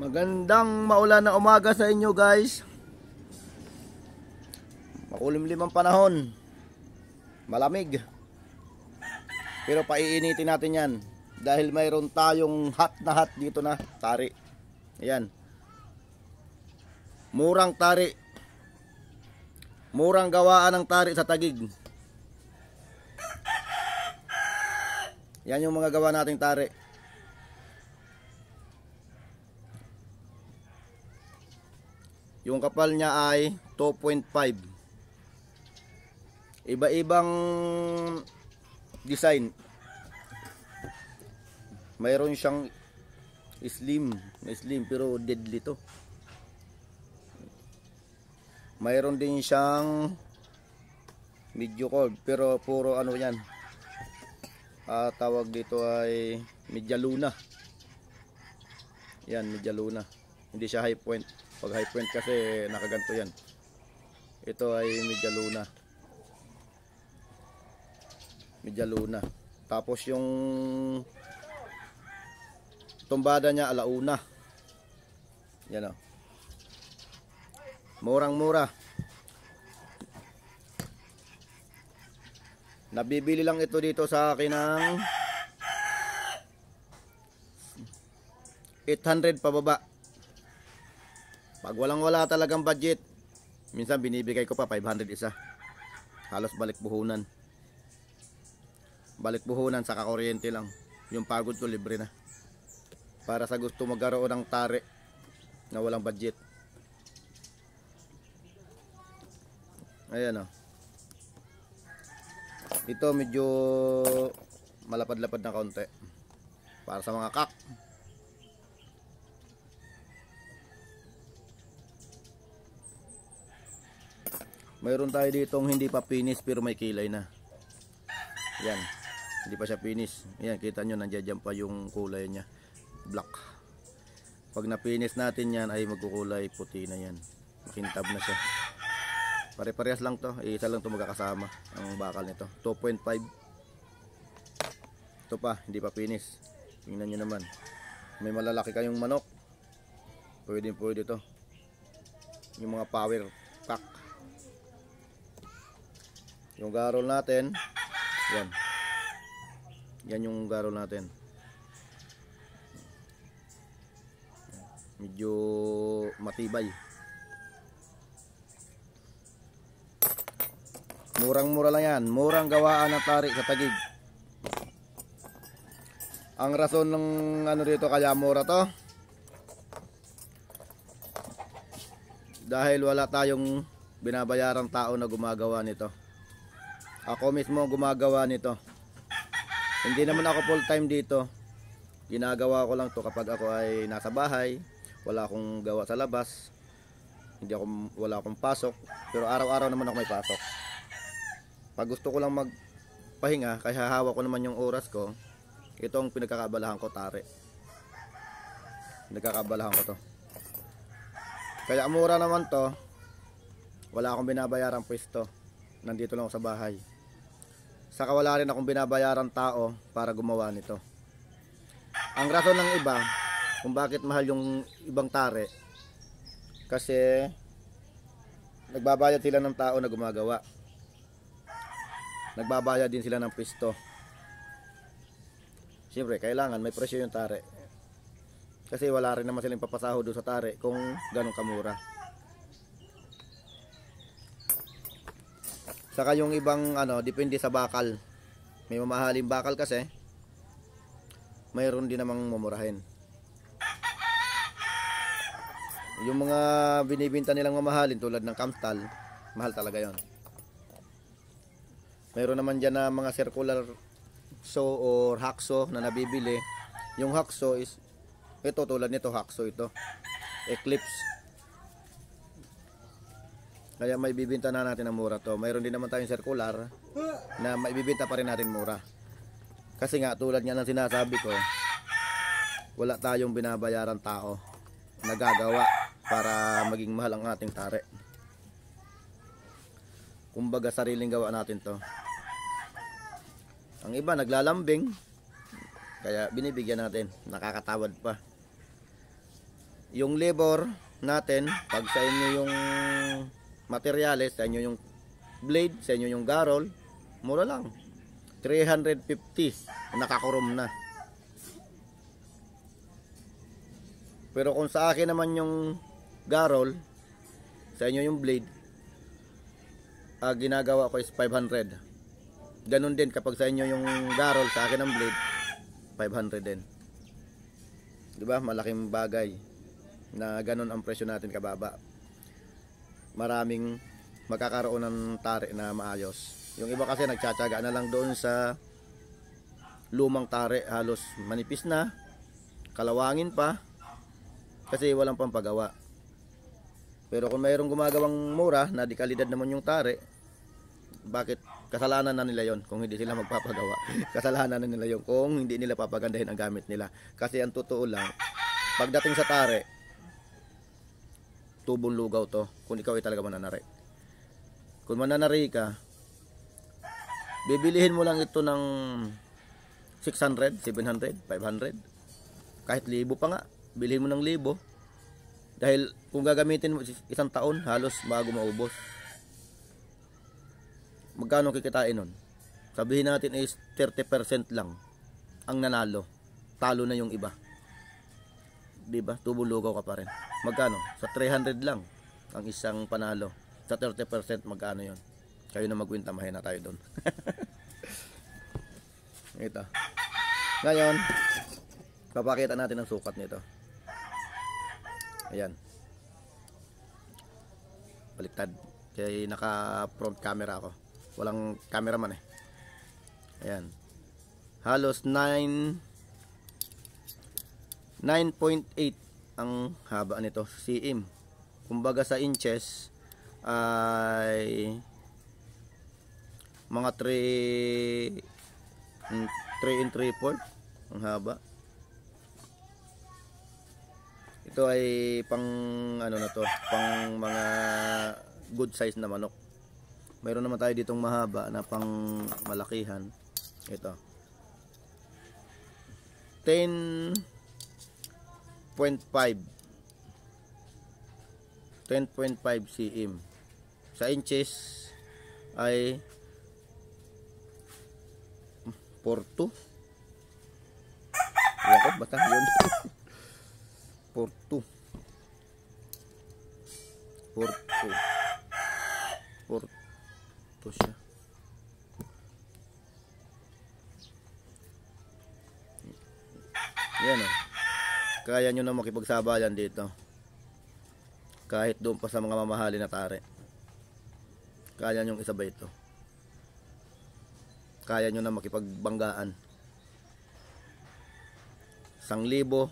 Magandang maulan na umaga sa inyo guys. Makulimlim ang panahon. Malamig. Pero paiinitin natin yan. Dahil mayroon tayong hot na hot dito na tari. Ayan. Murang tari. Murang gawaan ng tari sa tagig. Yan yung mga gawa nating tari. Yung kapal niya ay 2.5. Iba-ibang design. Mayroon siyang slim, slim pero deadly to. Mayroon din siyang medyo cold pero puro ano yan. Ah, tawag dito ay medya luna. Yan, medya luna. Hindi siya high point. Pag high point kasi nakaganto yan. Ito ay medyaluna medyaluna Tapos yung tumbada niya alauna. Yan o. Oh. Murang-mura. Nabibili lang ito dito sa akin ng 800 pababa. Pag walang wala talagang budget, minsan binibigay ko pa 500 isa. Halos balik buhunan. Balik buhunan sa kakuryente lang. Yung pagod ko libre na. Para sa gusto magkaroon ng tare na walang budget. Ayan o. Oh. Ito medyo malapad-lapad na kaunti. Para sa mga kak. Mayroon tayo ditong hindi pa finish pero may kilay na. Yan. Hindi pa siya finish. Yan, kita nyo, nandiyan pa yung kulay niya. Black. Pag na-finish natin yan ay magkukulay puti na yan. Makintab na siya. Pare-parehas lang to. Isa lang to magkakasama ang bakal nito. 2.5. Ito pa, hindi pa finish. Tingnan nyo naman. May malalaki kayong manok. Pwede pwede to. Yung mga power pack yung garol natin yan yan yung garol natin medyo matibay murang mura lang yan murang gawaan ng tari sa tagig ang rason ng ano dito kaya mura to dahil wala tayong binabayarang tao na gumagawa nito ako mismo gumagawa nito. Hindi naman ako full time dito. Ginagawa ko lang to kapag ako ay nasa bahay, wala akong gawa sa labas. Hindi ako wala akong pasok, pero araw-araw naman ako may pasok. Pag gusto ko lang magpahinga, kaya hawak ko naman yung oras ko. Ito ang pinagkakabalahan ko, tare. Pinagkakabalahan ko to. Kaya mura naman to. Wala akong binabayaran pwesto. Nandito lang ako sa bahay. Saka wala rin akong binabayaran tao para gumawa nito. Ang rason ng iba kung bakit mahal yung ibang tare kasi nagbabayad sila ng tao na gumagawa. Nagbabayad din sila ng pisto. Siyempre, kailangan may presyo yung tare. Kasi wala rin naman silang papasaho doon sa tare kung ganun kamura. Saka yung ibang ano, depende sa bakal. May mamahaling bakal kasi. Mayroon din namang mamurahin. Yung mga binibinta nilang mamahalin tulad ng kamtal, mahal talaga 'yon. Mayroon naman diyan na mga circular saw or hacksaw na nabibili. Yung hacksaw is ito tulad nito hacksaw ito. Eclipse kaya may bibinta na natin ng mura to. Mayroon din naman tayong circular na may bibinta pa rin natin mura. Kasi nga tulad nga ng sinasabi ko, wala tayong binabayaran tao na gagawa para maging mahal ang ating tare. Kumbaga sariling gawa natin to. Ang iba naglalambing kaya binibigyan natin, nakakatawad pa. Yung labor natin, pag sa inyo yung materyales, sa inyo yung blade, sa inyo yung garol, mura lang. 350, nakakurom na. Pero kung sa akin naman yung garol, sa inyo yung blade, uh, ginagawa ko is 500. Ganun din kapag sa inyo yung garol, sa akin ang blade, 500 din. 'Di ba? Malaking bagay na ganun ang presyo natin kababa maraming magkakaroon ng tare na maayos. Yung iba kasi nagtsatsaga na lang doon sa lumang tare halos manipis na, kalawangin pa, kasi walang pampagawa. Pero kung mayroong gumagawang mura na di kalidad naman yung tare, bakit kasalanan na nila yon kung hindi sila magpapagawa? kasalanan na nila yon kung hindi nila papagandahin ang gamit nila. Kasi ang totoo lang, pagdating sa tare, tubong lugaw to kung ikaw ay talaga mananari kung mananari ka bibilihin mo lang ito ng 600, 700, 500 kahit libo pa nga bilhin mo ng libo dahil kung gagamitin mo isang taon halos bago maubos magkano kikitain nun sabihin natin is 30% lang ang nanalo talo na yung iba 'di ba? Tubong lugaw ka pa rin. Magkano? Sa 300 lang ang isang panalo. Sa 30% magkano 'yon? Kayo na magwin tamahin tayo doon. Ito. Ngayon, papakita natin ang sukat nito. Ayan. Baliktad. Kaya naka-front camera ako. Walang cameraman eh. Ayan. Halos 9 9.8 ang haba nito cm kumbaga sa inches ay mga 3 3 and 3 4 ang haba ito ay pang ano na to pang mga good size na manok mayroon naman tayo ditong mahaba na pang malakihan ito 10 10.5 10.5 cm sa inches ay 42 wala ko bata 42 42 kaya nyo na makipagsabayan dito kahit doon pa sa mga mamahali na tare kaya nyong isabay ito kaya nyo na makipagbanggaan sang libo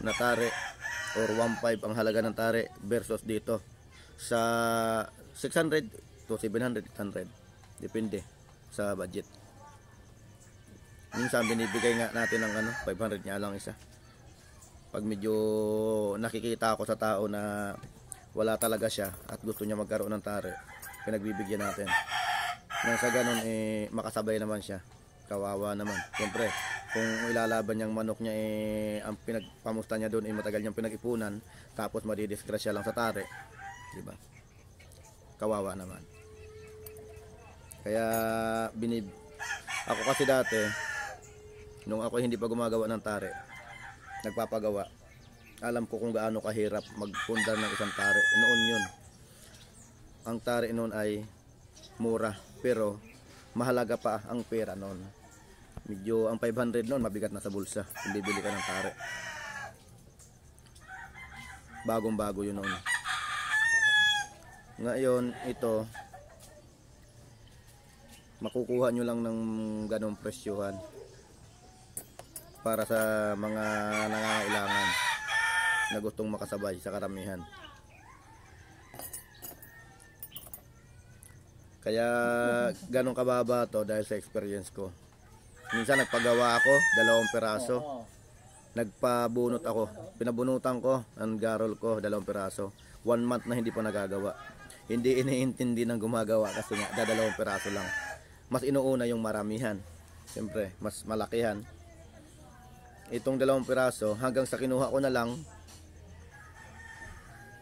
na tare or 1.5 ang halaga ng tare versus dito sa 600 to 700 800 depende sa budget minsan binibigay nga natin ng ano 500 nga lang isa pag medyo nakikita ako sa tao na wala talaga siya at gusto niya magkaroon ng tare, pinagbibigyan natin. Nang sa ganun, eh, makasabay naman siya. Kawawa naman. Siyempre, kung ilalaban niyang manok niya, eh, ang pinagpamusta niya doon, eh, matagal niyang pinag-ipunan, tapos madidisgrasya lang sa tare. di ba Kawawa naman. Kaya, binib... Ako kasi dati, nung ako hindi pa gumagawa ng tare, nagpapagawa alam ko kung gaano kahirap magpundar ng isang tare noon yun ang tare noon ay mura pero mahalaga pa ang pera noon medyo ang 500 noon mabigat na sa bulsa kung bibili ka ng tare bagong bago yun noon ngayon ito makukuha nyo lang ng ganong presyohan para sa mga nangangailangan na gustong makasabay sa karamihan. Kaya ganun kababa to dahil sa experience ko. Minsan nagpagawa ako, dalawang piraso Nagpabunot ako. Pinabunutan ko ang garol ko, dalawang piraso One month na hindi pa nagagawa. Hindi iniintindi ng gumagawa kasi nga dalawang piraso lang. Mas inuuna yung maramihan. Siyempre, mas malakihan itong dalawang piraso hanggang sa kinuha ko na lang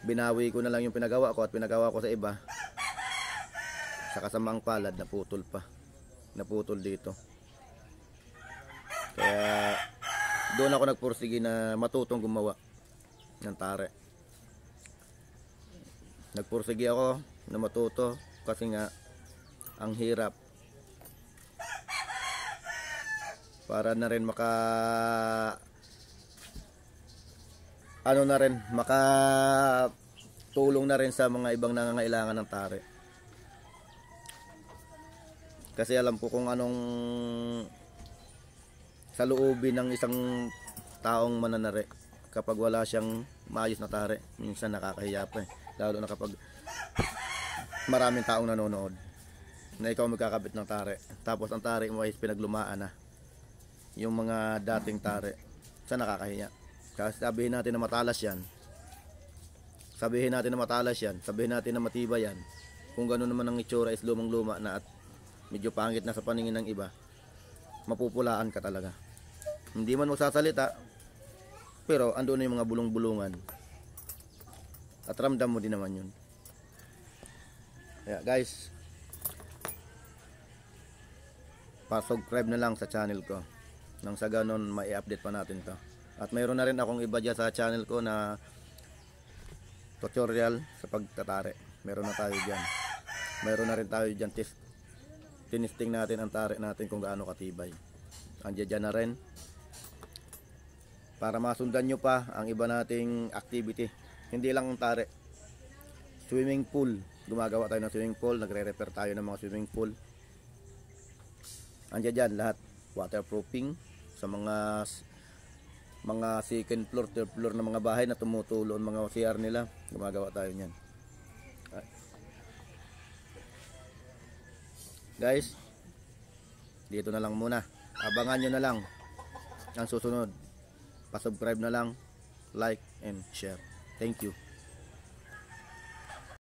binawi ko na lang yung pinagawa ko at pinagawa ko sa iba sa kasamang palad naputol pa naputol dito kaya doon ako nagpursige na matutong gumawa ng tare nagpursige ako na matuto kasi nga ang hirap para na rin maka ano na rin maka tulong na rin sa mga ibang nangangailangan ng tare kasi alam ko kung anong sa loobin ng isang taong mananare kapag wala siyang maayos na tare minsan nakakahiya pa eh lalo na kapag maraming taong nanonood na ikaw magkakabit ng tare tapos ang tare mo ay pinaglumaan na yung mga dating tare sa nakakahiya kasi sabihin natin na matalas yan sabihin natin na matalas yan sabihin natin na matiba yan kung gano'n naman ang itsura is lumang luma na at medyo pangit na sa paningin ng iba mapupulaan ka talaga hindi man magsasalita pero ando na yung mga bulong-bulungan at ramdam mo din naman yun kaya guys pa-subscribe na lang sa channel ko nang sa ganun mai-update pa natin to at mayroon na rin akong iba dyan sa channel ko na tutorial sa pagtatare meron na tayo dyan meron na rin tayo dyan test tinisting natin ang tare natin kung gaano katibay andyan dyan na rin para masundan nyo pa ang iba nating activity hindi lang ang tare swimming pool gumagawa tayo ng swimming pool nagre-refer tayo ng mga swimming pool andyan dyan lahat waterproofing sa mga mga second floor, third floor ng mga bahay na tumutulo ang mga CR nila. Gumagawa tayo niyan. Guys, dito na lang muna. Abangan nyo na lang ang susunod. Pasubscribe na lang, like, and share. Thank you.